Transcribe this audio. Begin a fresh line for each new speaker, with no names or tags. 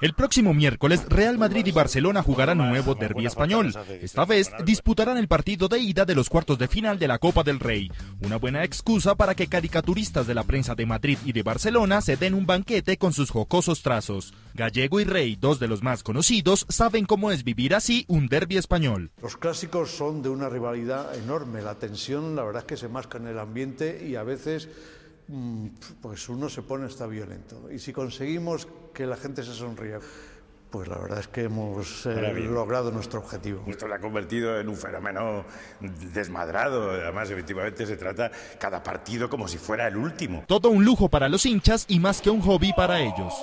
El próximo miércoles, Real Madrid y Barcelona jugarán un nuevo derby español. Esta vez disputarán el partido de ida de los cuartos de final de la Copa del Rey. Una buena excusa para que caricaturistas de la prensa de Madrid y de Barcelona se den un banquete con sus jocosos trazos. Gallego y Rey, dos de los más conocidos, saben cómo es vivir así un derby español.
Los clásicos son de una rivalidad enorme. La tensión, la verdad es que se masca en el ambiente y a veces Mm, pues uno se pone hasta violento. Y si conseguimos que la gente se sonría, pues la verdad es que hemos eh, logrado
nuestro objetivo. Esto lo ha convertido en un fenómeno desmadrado. Además, efectivamente, se trata
cada partido como si fuera el último. Todo un lujo para los hinchas y más que un hobby para ellos.